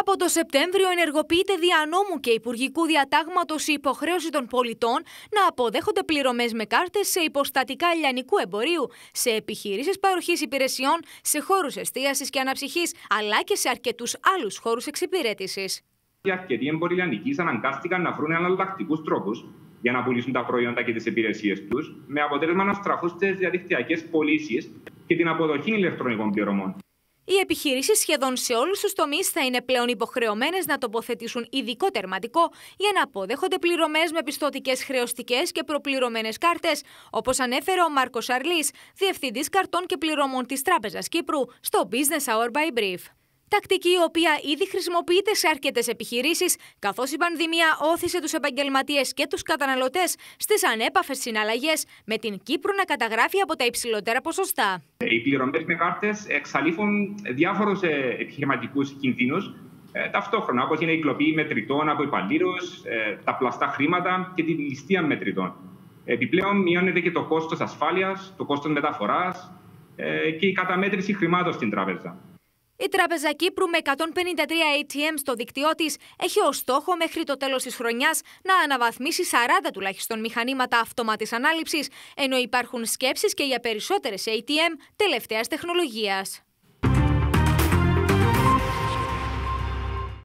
Από το Σεπτέμβριο ενεργοποιείται δια νόμου και υπουργικού διατάγματος η υποχρέωση των πολιτών να αποδέχονται πληρωμές με κάρτες σε υποστατικά λιανικού εμπορίου, σε επιχειρήσεις παροχής υπηρεσιών, σε χώρους εστίασης και αναψυχής, αλλά και σε αρκετούς άλλους χώρους εξυπηρέτησης. Οι αρκετοί εμποροί λιανικής αναγκάστηκαν να βρουν εναλλακτικούς τρόπους για να πουλήσουν τα προϊόντα και τις υπηρεσίες τους, με αποτέλεσμα να στραφούν στις διαδικτυακές πωλήσεις και την αποδοχή ηλεκτρονικών πληρωμών. Οι επιχειρήσεις σχεδόν σε όλους τους τομείς θα είναι πλέον υποχρεωμένες να τοποθετήσουν ειδικό τερματικό για να αποδέχονται πληρωμές με πιστοτικές χρεωστικές και προπληρωμένες κάρτες, όπως ανέφερε ο Μάρκος Αρλής, διευθυντής καρτών και πληρωμών της Τράπεζας Κύπρου, στο Business Hour by Brief. Τακτική η οποία ήδη χρησιμοποιείται σε αρκετές επιχειρήσεις, καθώς η πανδημία όθησε τους επαγγελματίες και τους καταναλωτές στις ανέπαφες συναλλαγές, με την Κύπρο να καταγράφει από τα υψηλότερα ποσοστά. Οι πληρωμές με κάρτες εξαλείφουν διάφορους ε, επιχειρηματικούς κινδύνους ε, ταυτόχρονα, όπως είναι η κλοπή μετρητών από υπαλλήλους, ε, τα πλαστά χρήματα και την ληστεία μετρητών. Επιπλέον, μειώνεται και το κόστος ασφάλειας, το κόστος μεταφοράς και η καταμέτρηση χρημάτων στην τράπεζα. Η Τράπεζα Κύπρου με 153 ATM στο δίκτυό της έχει ως στόχο μέχρι το τέλος της χρονιάς να αναβαθμίσει 40 τουλάχιστον μηχανήματα αυτόματης ανάληψης, ενώ υπάρχουν σκέψεις και για περισσότερες ATM τελευταίας τεχνολογίας.